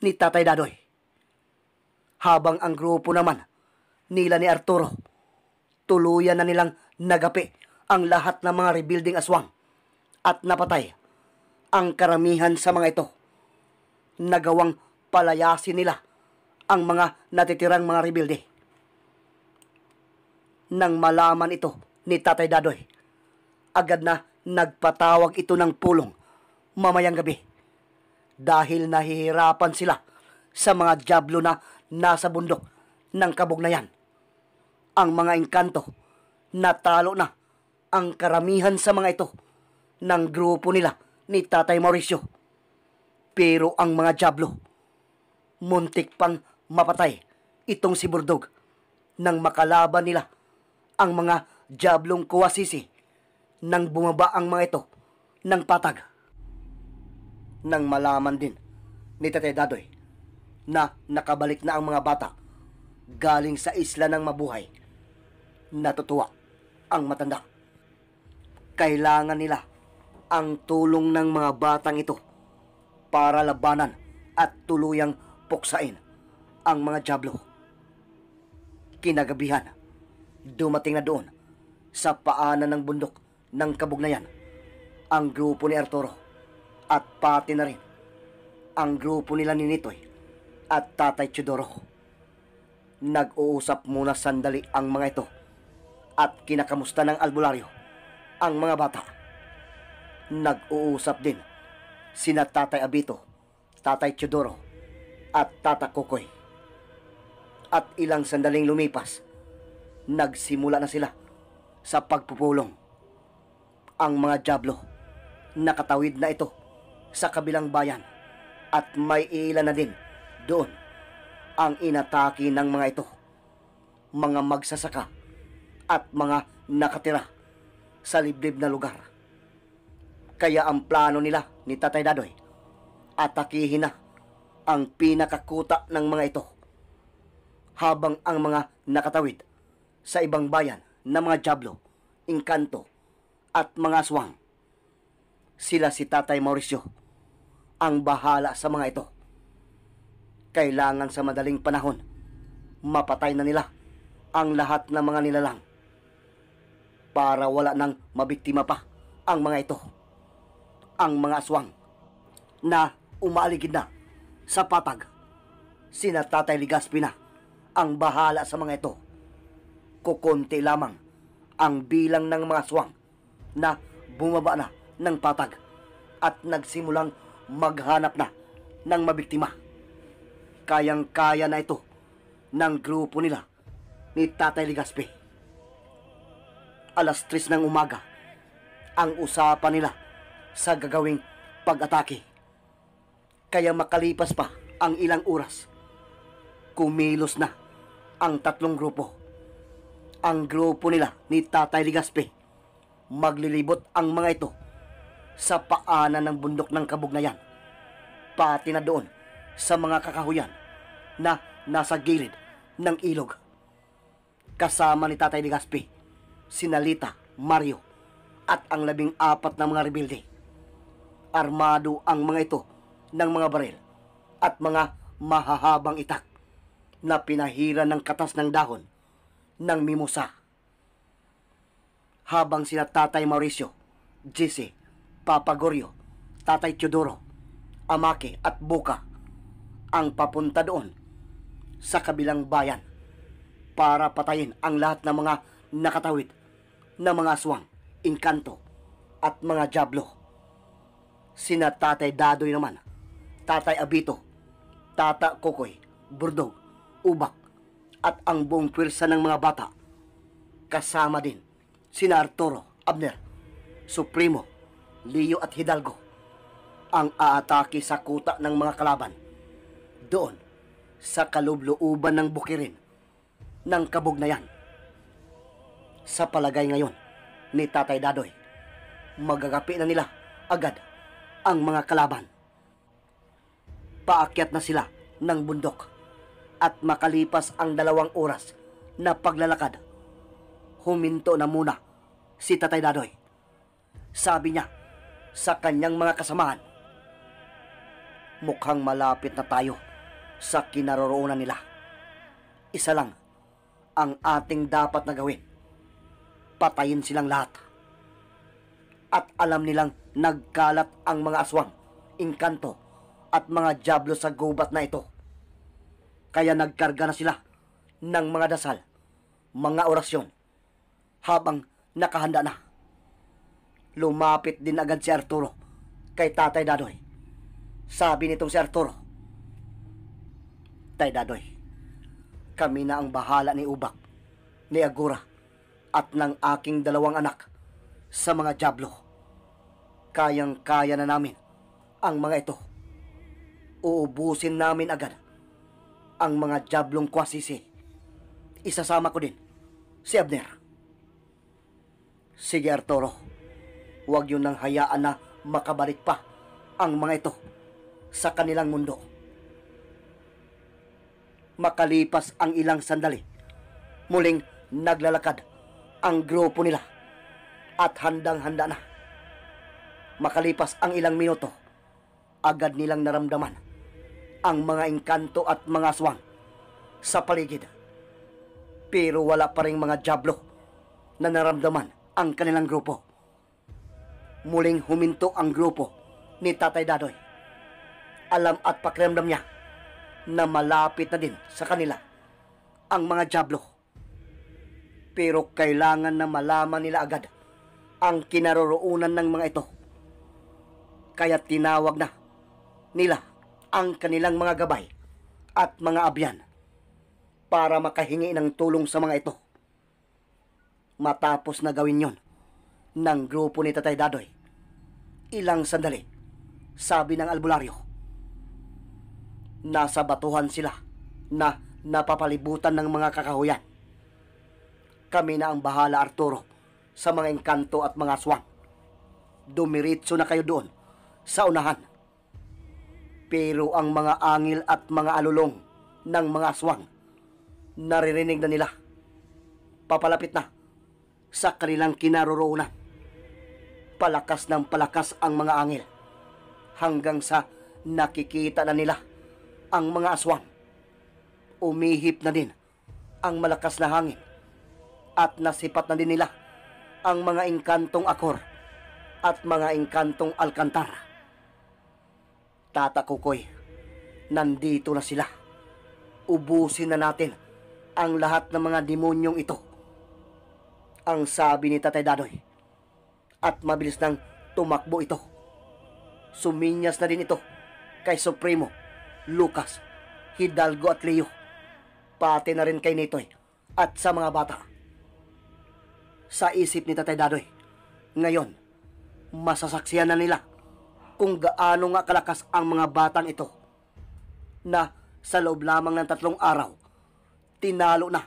ni Tatay Dadoy. Habang ang grupo naman nila ni Arturo, tuluyan na nilang nagapi ang lahat ng mga rebuilding aswang at napatay ang karamihan sa mga ito. Nagawang palayasin nila ang mga natitirang mga rebilde. Nang malaman ito ni Tatay Dadoy, agad na nagpatawag ito ng pulong mamayang gabi dahil nahihirapan sila sa mga jablo na nasa bundok ng kabugnayan. Ang mga engkanto, natalo na ang karamihan sa mga ito ng grupo nila ni Tatay Mauricio. Pero ang mga jablo, muntik pang mapatay itong si Burdog nang makalaban nila ang mga jablong kuwasisi nang bumaba ang mga ito ng patag. Nang malaman din ni Tatay Dadoy na nakabalik na ang mga bata galing sa isla ng mabuhay, natutuwa ang matanda. Kailangan nila ang tulong ng mga batang ito para labanan at tuluyang puksain ang mga jablo. Kinagabihan, dumating na doon sa paanan ng bundok ng kabugnayan ang grupo ni Arturo at pati na rin ang grupo nila ni Nitoy at Tatay Chidoro. Nag-uusap muna sandali ang mga ito at kinakamusta ng albularyo ang mga bata Nag-uusap din sina Tatay Abito, Tatay Chodoro, at Tata Kokoy. At ilang sandaling lumipas, nagsimula na sila sa pagpupulong. Ang mga jablo, nakatawid na ito sa kabilang bayan at may ilan na din doon ang inataki ng mga ito, mga magsasaka at mga nakatira sa liblib na lugar kaya ang plano nila ni Tatay Dadoy, atakihin na ang pinakakuta ng mga ito habang ang mga nakatawid sa ibang bayan na mga jablo, inkanto at mga aswang. Sila si Tatay Mauricio ang bahala sa mga ito. Kailangan sa madaling panahon mapatay na nila ang lahat ng mga nilalang para wala nang mabiktima pa ang mga ito ang mga aswang na umaligid na sa patag. Sina Tatay Ligaspi na ang bahala sa mga ito. Kukunti lamang ang bilang ng mga aswang na bumaba na ng patag at nagsimulang maghanap na ng mabiktima. Kayang-kaya na ito ng grupo nila ni Tatay Ligaspi. Alas 3 ng umaga, ang usapan nila sa gagawing pag-atake. Kaya makalipas pa ang ilang oras, kumilos na ang tatlong grupo. Ang grupo nila ni Tatay Ligaspe, maglilibot ang mga ito sa paanan ng bundok ng kabugnayan, pati na doon sa mga kakahuyan na nasa gilid ng ilog. Kasama ni Tatay Ligaspe, sinalita Mario at ang labing apat na mga rebelde armado ang mga ito ng mga baril at mga mahahabang itak na pinahira ng katas ng dahon ng mimosa. Habang sina Tatay Mauricio, Jesse, Papa Gorio, Tatay Teodoro, Amake at Buka ang papunta doon sa kabilang bayan para patayin ang lahat ng mga nakatawid na mga aswang, inkanto at mga jablo sina Tatay Dadoy naman, Tatay Abito, Tata Kokoy, Burdog, Ubak, at ang buong pwersa ng mga bata. Kasama din sina Arturo, Abner, Supremo, Leo at Hidalgo ang aatake sa kuta ng mga kalaban. Doon, sa kalubluuban ng bukirin ng kabugnayan. Sa palagay ngayon ni Tatay Dadoy, magagapi na nila agad ang mga kalaban. Paakyat na sila ng bundok at makalipas ang dalawang oras na paglalakad. Huminto na muna si Tatay Dadoy. Sabi niya sa kanyang mga kasamahan, Mukhang malapit na tayo sa kinaroroonan nila. Isa lang ang ating dapat na gawin. Patayin silang lahat at alam nilang nagkalat ang mga aswang, inkanto at mga jablo sa gubat na ito. Kaya nagkarga na sila ng mga dasal, mga orasyon, habang nakahanda na. Lumapit din agad si Arturo kay Tatay Dadoy. Sabi nitong si Arturo, Tay Dadoy, kami na ang bahala ni Ubak, ni Agura, at ng aking dalawang anak sa mga jablo. Kayang-kaya na namin ang mga ito. Uubusin namin agad ang mga jablong kwasisi. Isasama ko din si Abner. Sige Arturo, huwag yun nang hayaan na makabalik pa ang mga ito sa kanilang mundo. Makalipas ang ilang sandali, muling naglalakad ang grupo nila at handang-handa na. Makalipas ang ilang minuto, agad nilang naramdaman ang mga engkanto at mga aswang sa paligid. Pero wala pa rin mga jablo na naramdaman ang kanilang grupo. Muling huminto ang grupo ni Tatay Dadoy. Alam at pakiramdam niya na malapit na din sa kanila ang mga jablo. Pero kailangan na malaman nila agad ang kinaroroonan ng mga ito. Kaya tinawag na nila ang kanilang mga gabay at mga abyan para makahingi ng tulong sa mga ito. Matapos na gawin yon ng grupo ni Tatay Dadoy, ilang sandali, sabi ng albularyo, nasa batuhan sila na napapalibutan ng mga kakahuyan. Kami na ang bahala Arturo sa mga engkanto at mga swang. Dumiritso na kayo doon sa unahan. Pero ang mga angil at mga alulong ng mga aswang, naririnig na nila. Papalapit na sa kanilang kinaroroonan. Palakas ng palakas ang mga angil hanggang sa nakikita na nila ang mga aswang. Umihip na din ang malakas na hangin at nasipat na din nila ang mga engkantong akor at mga engkantong alkantara. Tata Kukoy, nandito na sila. Ubusin na natin ang lahat ng mga demonyong ito. Ang sabi ni Tatay Dadoy. At mabilis nang tumakbo ito. Suminyas na din ito kay Supremo, Lucas, Hidalgo at Leo. Pati na rin kay Nitoy at sa mga bata sa isip ni Tatay Dadoy. Ngayon, masasaksiyan na nila kung gaano nga kalakas ang mga batang ito na sa loob lamang ng tatlong araw, tinalo na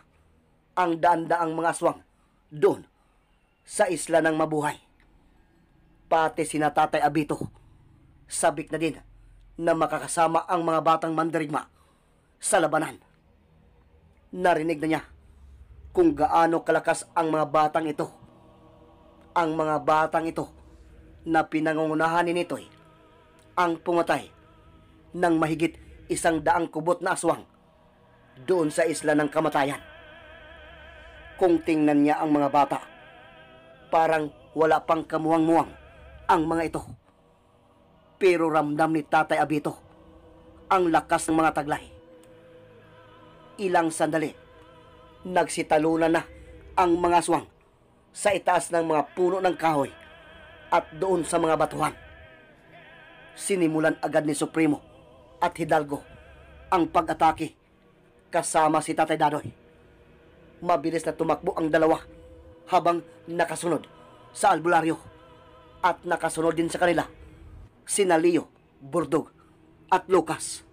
ang daan-daang mga aswang doon sa isla ng mabuhay. Pati si Tatay Abito, sabik na din na makakasama ang mga batang mandirigma sa labanan. Narinig na niya kung gaano kalakas ang mga batang ito. Ang mga batang ito na pinangungunahan nito'y ang pumatay ng mahigit isang daang kubot na aswang doon sa isla ng kamatayan. Kung tingnan niya ang mga bata, parang wala pang kamuwang-muwang ang mga ito. Pero ramdam ni Tatay Abito ang lakas ng mga taglay. Ilang sandali, Nagsitalunan na ang mga aswang sa itaas ng mga puno ng kahoy at doon sa mga batuhan. Sinimulan agad ni Supremo at Hidalgo ang pag-atake kasama si Tatay Dadoy. Mabilis na tumakbo ang dalawa habang nakasunod sa albularyo at nakasunod din sa kanila si Nalio, Burdog at Lucas.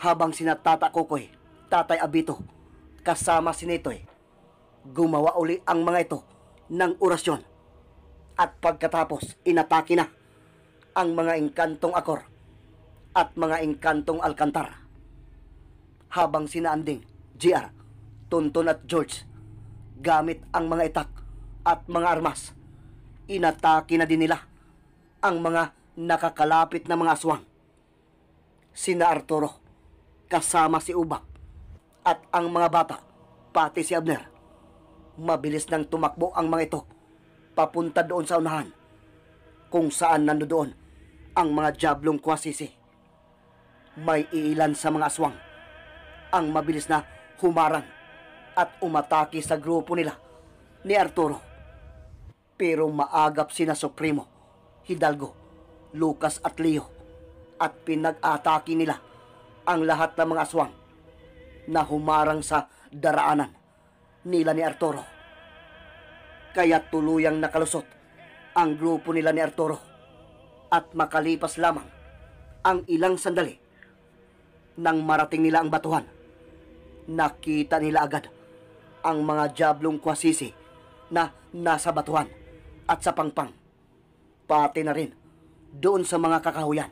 habang sina Tata Kokoy, Tatay Abito, kasama si Netoy, gumawa uli ang mga ito ng orasyon. At pagkatapos, inatake na ang mga engkantong akor at mga engkantong alkantar. Habang sinaanding, GR, Tonton at George, gamit ang mga itak at mga armas, inatake na din nila ang mga nakakalapit na mga aswang. Sina Arturo, kasama si Ubak at ang mga bata, pati si Abner. Mabilis nang tumakbo ang mga ito papunta doon sa unahan kung saan nandoon ang mga jablong kwasisi. May iilan sa mga aswang ang mabilis na humarang at umataki sa grupo nila ni Arturo. Pero maagap sina Supremo, Hidalgo, Lucas at Leo at pinag-atake nila ang lahat ng mga aswang na humarang sa daraanan nila ni Arturo. Kaya tuluyang nakalusot ang grupo nila ni Arturo at makalipas lamang ang ilang sandali nang marating nila ang batuhan. Nakita nila agad ang mga jablong kwasisi na nasa batuhan at sa pangpang. Pati na rin doon sa mga kakahuyan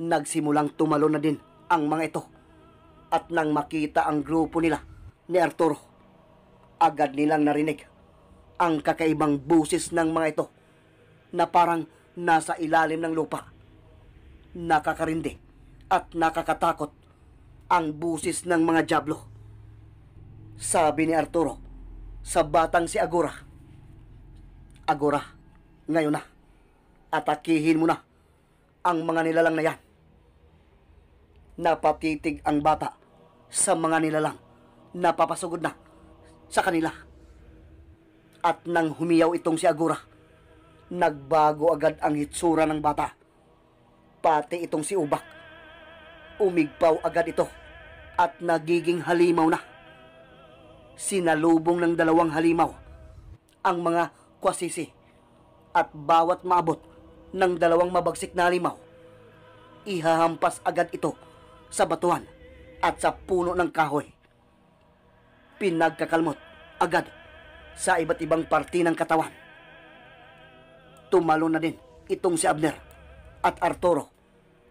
nagsimulang tumalo na din ang mga ito. At nang makita ang grupo nila ni Arturo, agad nilang narinig ang kakaibang busis ng mga ito na parang nasa ilalim ng lupa. Nakakarindi at nakakatakot ang busis ng mga jablo. Sabi ni Arturo sa batang si Agora. Agora, ngayon na, atakihin mo na ang mga nilalang na yan. Napatitig ang bata sa mga nilalang. Napapasugod na sa kanila. At nang humiyaw itong si Agura, nagbago agad ang hitsura ng bata. Pati itong si Ubak. Umigpaw agad ito at nagiging halimaw na. Sinalubong ng dalawang halimaw ang mga kwasisi at bawat maabot ng dalawang mabagsik na halimaw, ihahampas agad ito sa batuan at sa puno ng kahoy. Pinagkakalmot agad sa iba't ibang parte ng katawan. Tumalo na din itong si Abner at Arturo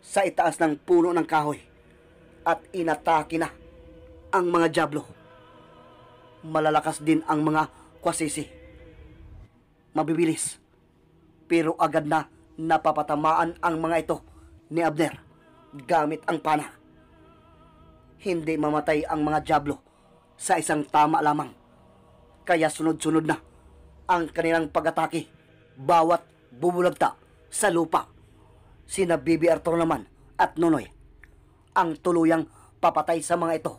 sa itaas ng puno ng kahoy at inatake na ang mga jablo. Malalakas din ang mga kwasisi. Mabibilis. Pero agad na napapatamaan ang mga ito ni Abner gamit ang pana hindi mamatay ang mga Diablo sa isang tama lamang. Kaya sunod-sunod na ang kanilang pag-atake, bawat bubulagta sa lupa. Sina Bibi Arturo naman at Nonoy ang tuluyang papatay sa mga ito.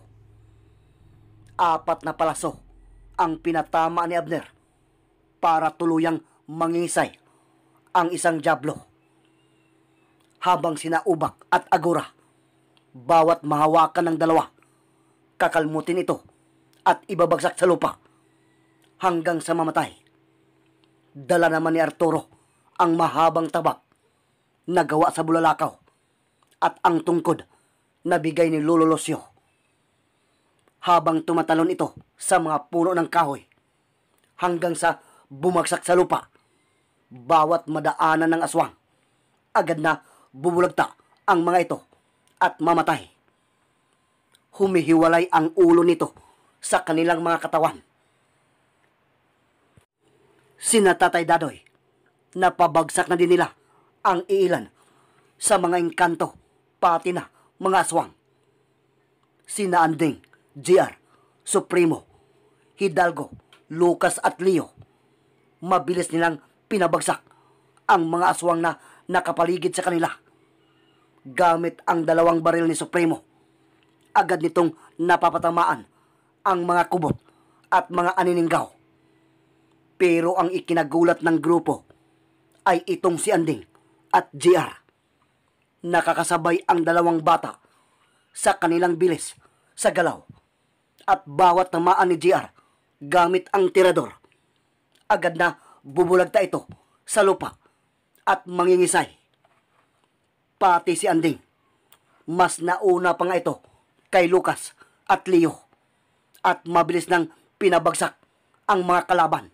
Apat na palaso ang pinatama ni Abner para tuluyang mangingisay ang isang Diablo habang sina Ubak at Agura bawat mahawakan ng dalawa, kakalmutin ito at ibabagsak sa lupa hanggang sa mamatay. Dala naman ni Arturo ang mahabang tabak na gawa sa bulalakaw at ang tungkod na bigay ni Lolo Lucio. Habang tumatalon ito sa mga puno ng kahoy hanggang sa bumagsak sa lupa, bawat madaanan ng aswang, agad na bubulagta ang mga ito at mamatay. Humihiwalay ang ulo nito sa kanilang mga katawan. Sina Tatay Dadoy, napabagsak na din nila ang iilan sa mga engkanto, pati na mga aswang. Sina Anding, GR, Supremo, Hidalgo, Lucas at Leo. Mabilis nilang pinabagsak ang mga aswang na nakapaligid sa kanila gamit ang dalawang baril ni Supremo. Agad nitong napapatamaan ang mga kubot at mga anininggaw. Pero ang ikinagulat ng grupo ay itong si Anding at JR. Nakakasabay ang dalawang bata sa kanilang bilis sa galaw at bawat tamaan ni JR gamit ang tirador. Agad na bubulagta ito sa lupa at mangingisay pati si Anding. Mas nauna pa nga ito kay Lucas at Leo at mabilis nang pinabagsak ang mga kalaban.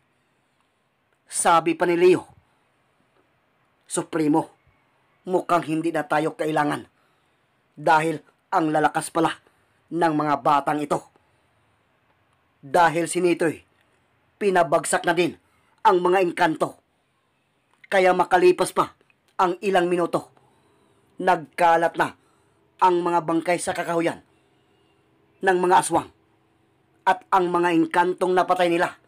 Sabi pa ni Leo, Supremo, mukhang hindi na tayo kailangan dahil ang lalakas pala ng mga batang ito. Dahil sinito'y pinabagsak na din ang mga engkanto. Kaya makalipas pa ang ilang minuto nagkalat na ang mga bangkay sa kakahuyan ng mga aswang at ang mga inkantong napatay nila.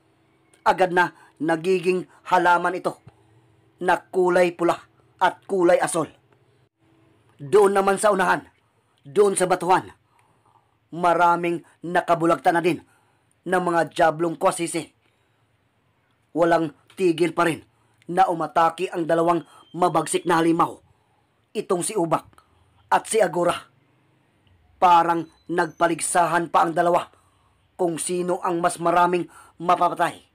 Agad na nagiging halaman ito na kulay pula at kulay asol. Doon naman sa unahan, doon sa batuhan, maraming nakabulagta na din ng mga jablong kwasisi. Walang tigil pa rin na umataki ang dalawang mabagsik na halimaw itong si Ubak at si Agora. Parang nagpaligsahan pa ang dalawa kung sino ang mas maraming mapapatay.